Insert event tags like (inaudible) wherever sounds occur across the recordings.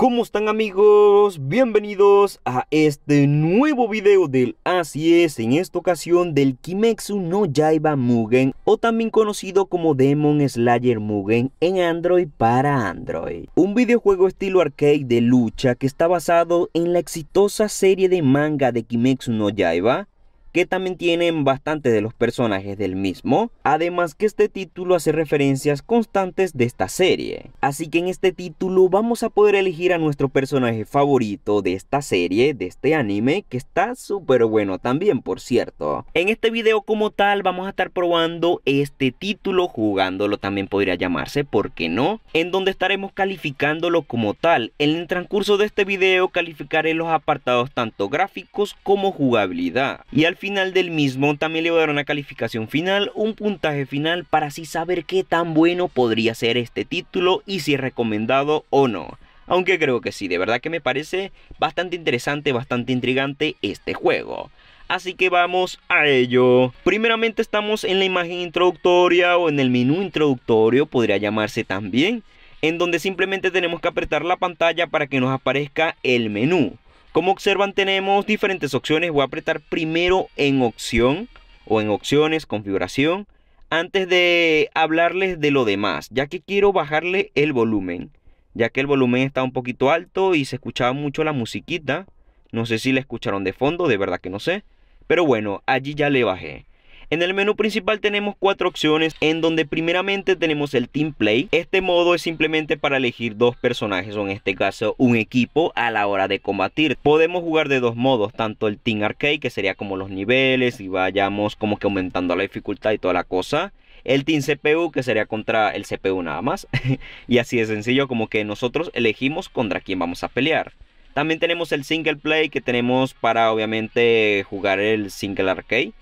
¿Cómo están amigos? Bienvenidos a este nuevo video del Así es, en esta ocasión del Kimetsu no Yaiba Mugen o también conocido como Demon Slayer Mugen en Android para Android. Un videojuego estilo arcade de lucha que está basado en la exitosa serie de manga de Kimetsu no Yaiba que también tienen bastantes de los personajes del mismo, además que este título hace referencias constantes de esta serie. Así que en este título vamos a poder elegir a nuestro personaje favorito de esta serie, de este anime, que está súper bueno también, por cierto. En este video como tal vamos a estar probando este título, jugándolo también podría llamarse, ¿por qué no? En donde estaremos calificándolo como tal. En el transcurso de este video calificaré los apartados tanto gráficos como jugabilidad. Y al final del mismo también le voy a dar una calificación final, un puntaje final para así saber qué tan bueno podría ser este título y si es recomendado o no. Aunque creo que sí, de verdad que me parece bastante interesante, bastante intrigante este juego así que vamos a ello. Primeramente estamos en la imagen introductoria o en el menú introductorio, podría llamarse también, en donde simplemente tenemos que apretar la pantalla para que nos aparezca el menú. Como observan tenemos diferentes opciones. Voy a apretar primero en opción o en opciones, configuración, antes de hablarles de lo demás, ya que quiero bajarle el volumen, ya que el volumen está un poquito alto y se escuchaba mucho la musiquita. No sé si la escucharon de fondo, de verdad que no sé. Pero bueno, allí ya le bajé. En el menú principal tenemos cuatro opciones en donde primeramente tenemos el Team Play. Este modo es simplemente para elegir dos personajes o en este caso un equipo a la hora de combatir. Podemos jugar de dos modos, tanto el Team Arcade que sería como los niveles y vayamos como que aumentando la dificultad y toda la cosa el Team CPU, que sería contra el CPU nada más. (laughs) y así de sencillo, como que nosotros elegimos contra quién vamos a pelear. También tenemos el single play que tenemos para obviamente jugar el single arcade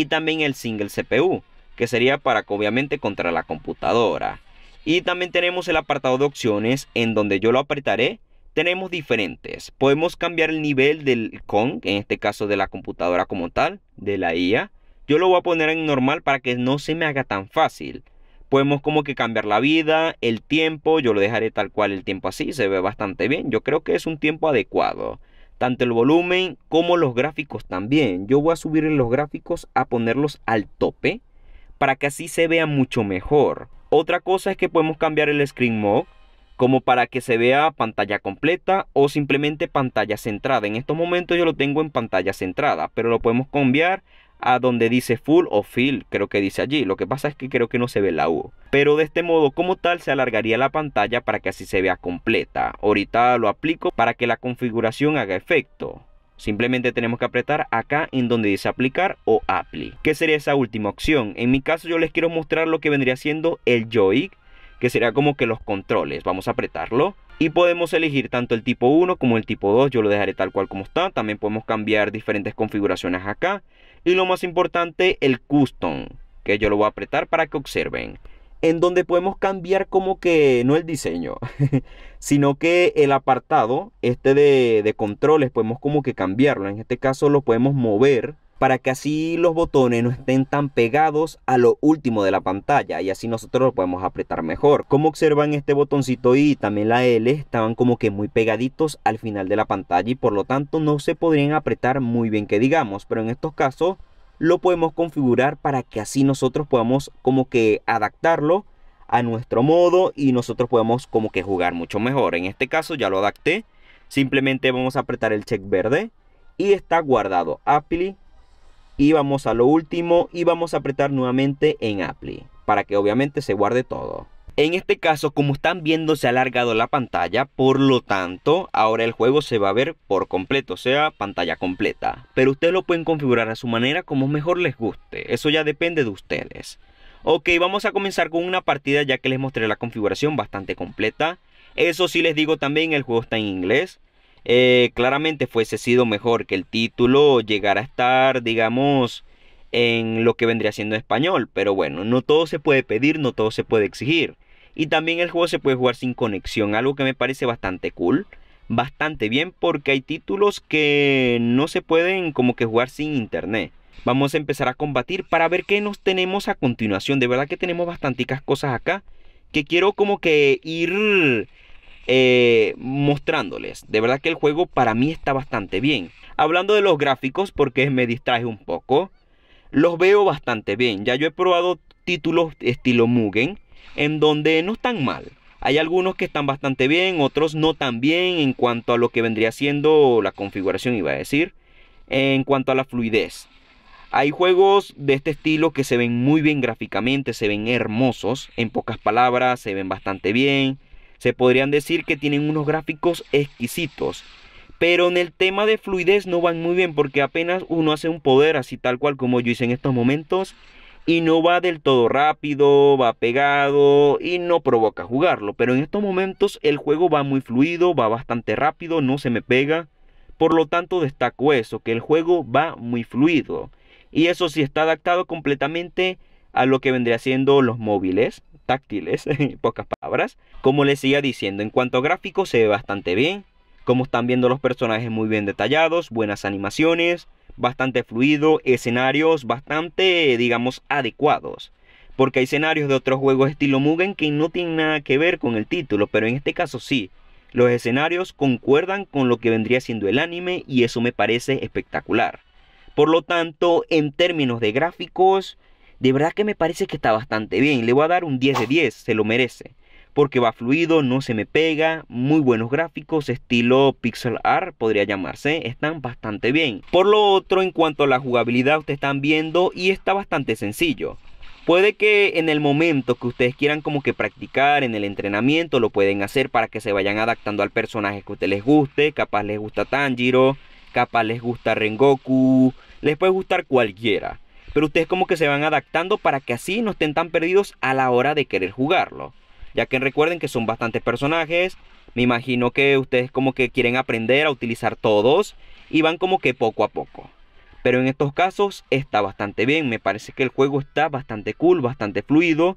y también el single CPU, que sería para obviamente contra la computadora. Y también tenemos el apartado de opciones en donde yo lo apretaré. Tenemos diferentes. Podemos cambiar el nivel del con, en este caso de la computadora como tal, de la IA. Yo lo voy a poner en normal para que no se me haga tan fácil. Podemos como que cambiar la vida, el tiempo. Yo lo dejaré tal cual el tiempo así. Se ve bastante bien. Yo creo que es un tiempo adecuado tanto el volumen como los gráficos también. Yo voy a subir los gráficos a ponerlos al tope para que así se vea mucho mejor. Otra cosa es que podemos cambiar el screen mode como para que se vea pantalla completa o simplemente pantalla centrada. En estos momentos yo lo tengo en pantalla centrada, pero lo podemos cambiar a donde dice full o fill, creo que dice allí. Lo que pasa es que creo que no se ve la U. Pero de este modo como tal se alargaría la pantalla para que así se vea completa. Ahorita lo aplico para que la configuración haga efecto. Simplemente tenemos que apretar acá en donde dice aplicar o apply. ¿Qué sería esa última opción? En mi caso yo les quiero mostrar lo que vendría siendo el Joy que sería como que los controles. Vamos a apretarlo. Y podemos elegir tanto el tipo 1 como el tipo 2. Yo lo dejaré tal cual como está. También podemos cambiar diferentes configuraciones acá y lo más importante el custom que yo lo voy a apretar para que observen en donde podemos cambiar como que no el diseño (laughs) sino que el apartado este de, de controles podemos como que cambiarlo en este caso lo podemos mover para que así los botones no estén tan pegados a lo último de la pantalla y así nosotros lo podemos apretar mejor. Como observan este botoncito y también la L estaban como que muy pegaditos al final de la pantalla y por lo tanto no se podrían apretar muy bien que digamos, pero en estos casos lo podemos configurar para que así nosotros podamos como que adaptarlo a nuestro modo y nosotros podemos como que jugar mucho mejor. En este caso ya lo adapté, simplemente vamos a apretar el check verde y está guardado. Apply y vamos a lo último y vamos a apretar nuevamente en Apply para que obviamente se guarde todo. En este caso, como están viendo, se ha alargado la pantalla, por lo tanto, ahora el juego se va a ver por completo, o sea, pantalla completa. Pero ustedes lo pueden configurar a su manera como mejor les guste, eso ya depende de ustedes. Ok, vamos a comenzar con una partida ya que les mostré la configuración bastante completa. Eso sí les digo también, el juego está en inglés. Eh, claramente fuese sido mejor que el título llegara a estar, digamos, en lo que vendría siendo español. Pero bueno, no todo se puede pedir, no todo se puede exigir. Y también el juego se puede jugar sin conexión, algo que me parece bastante cool, bastante bien, porque hay títulos que no se pueden como que jugar sin internet. Vamos a empezar a combatir para ver qué nos tenemos a continuación. De verdad que tenemos bastanticas cosas acá que quiero como que ir eh, mostrándoles. De verdad que el juego para mí está bastante bien. Hablando de los gráficos, porque me distraje un poco, los veo bastante bien. Ya yo he probado títulos estilo Mugen, en donde no están mal. Hay algunos que están bastante bien, otros no tan bien en cuanto a lo que vendría siendo la configuración, iba a decir, en cuanto a la fluidez. Hay juegos de este estilo que se ven muy bien gráficamente, se ven hermosos, en pocas palabras, se ven bastante bien. Se podrían decir que tienen unos gráficos exquisitos. Pero en el tema de fluidez no van muy bien porque apenas uno hace un poder así tal cual como yo hice en estos momentos y no va del todo rápido, va pegado y no provoca jugarlo. Pero en estos momentos el juego va muy fluido, va bastante rápido, no se me pega. Por lo tanto destaco eso, que el juego va muy fluido. Y eso sí está adaptado completamente a lo que vendría siendo los móviles táctiles, (laughs) en pocas palabras. Como les siga diciendo, en cuanto a gráficos se ve bastante bien. Como están viendo los personajes muy bien detallados, buenas animaciones, bastante fluido, escenarios bastante, digamos, adecuados. Porque hay escenarios de otros juegos estilo Mugen que no tienen nada que ver con el título, pero en este caso sí. Los escenarios concuerdan con lo que vendría siendo el anime y eso me parece espectacular. Por lo tanto, en términos de gráficos, de verdad que me parece que está bastante bien. Le voy a dar un 10 de 10, se lo merece. Porque va fluido, no se me pega, muy buenos gráficos, estilo pixel art podría llamarse, están bastante bien. Por lo otro, en cuanto a la jugabilidad, ustedes están viendo y está bastante sencillo. Puede que en el momento que ustedes quieran como que practicar en el entrenamiento, lo pueden hacer para que se vayan adaptando al personaje que a ustedes les guste. Capaz les gusta Tanjiro, capaz les gusta Rengoku, les puede gustar cualquiera pero ustedes como que se van adaptando para que así no estén tan perdidos a la hora de querer jugarlo. Ya que recuerden que son bastantes personajes, me imagino que ustedes como que quieren aprender a utilizar todos y van como que poco a poco. Pero en estos casos está bastante bien, me parece que el juego está bastante cool, bastante fluido.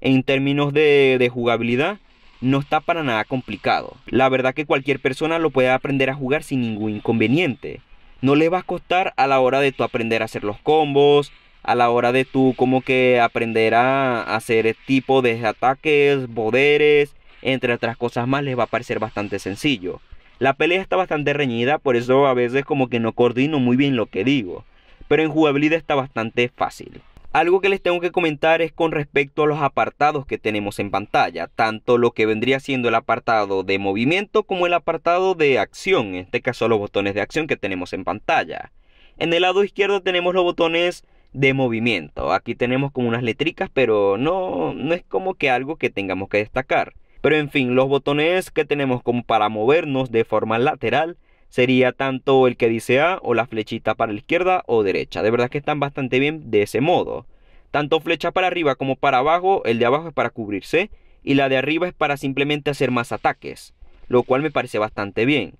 En términos de, jugabilidad, no está para nada complicado. La verdad que cualquier persona lo puede aprender a jugar sin ningún inconveniente. No le va a costar a la hora de tú aprender a hacer los combos, a la hora de tú como que aprender a hacer este tipo de ataques, poderes, entre otras cosas más, les va a parecer bastante sencillo. La pelea está bastante reñida, por eso a veces como que no coordino muy bien lo que digo, pero en jugabilidad está bastante fácil. Algo que les tengo que comentar es con respecto a los apartados que tenemos en pantalla, tanto lo que vendría siendo el apartado de movimiento como el apartado de acción, en este caso los botones de acción que tenemos en pantalla. En el lado izquierdo tenemos los botones de movimiento. Aquí tenemos como unas letricas, pero no, no es como que algo que tengamos que destacar. Pero en fin, los botones que tenemos como para movernos de forma lateral sería tanto el que dice A o la flechita para la izquierda o derecha. De verdad que están bastante bien de ese modo. Tanto flecha para arriba como para abajo, el de abajo es para cubrirse y la de arriba es para simplemente hacer más ataques, lo cual me parece bastante bien.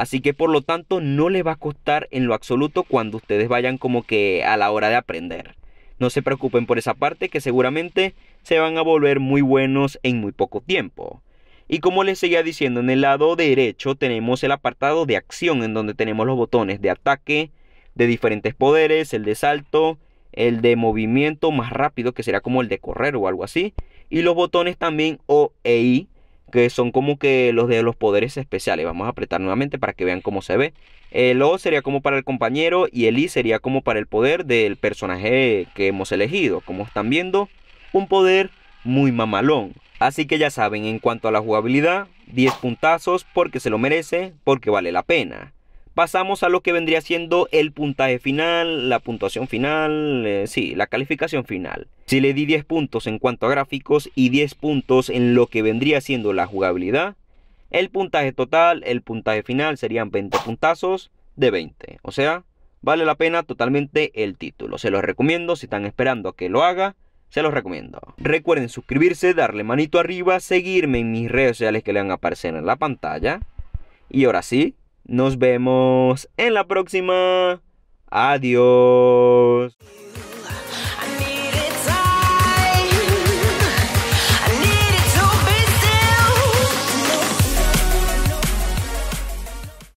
Así que por lo tanto no le va a costar en lo absoluto cuando ustedes vayan como que a la hora de aprender. No se preocupen por esa parte que seguramente se van a volver muy buenos en muy poco tiempo. Y como les seguía diciendo, en el lado derecho tenemos el apartado de acción en donde tenemos los botones de ataque, de diferentes poderes, el de salto, el de movimiento más rápido que será como el de correr o algo así. Y los botones también O e que son como que los de los poderes especiales. Vamos a apretar nuevamente para que vean cómo se ve. El O sería como para el compañero y el I sería como para el poder del personaje que hemos elegido. Como están viendo, un poder muy mamalón. Así que ya saben, en cuanto a la jugabilidad, 10 puntazos porque se lo merece, porque vale la pena. Pasamos a lo que vendría siendo el puntaje final, la puntuación final, eh, sí, la calificación final. Si le di 10 puntos en cuanto a gráficos y 10 puntos en lo que vendría siendo la jugabilidad, el puntaje total, el puntaje final serían 20 puntazos de 20. O sea, vale la pena totalmente el título. Se los recomiendo, si están esperando a que lo haga, se los recomiendo. Recuerden suscribirse, darle manito arriba, seguirme en mis redes sociales que le van a aparecer en la pantalla. Y ahora sí, nos vemos en la próxima. Adiós.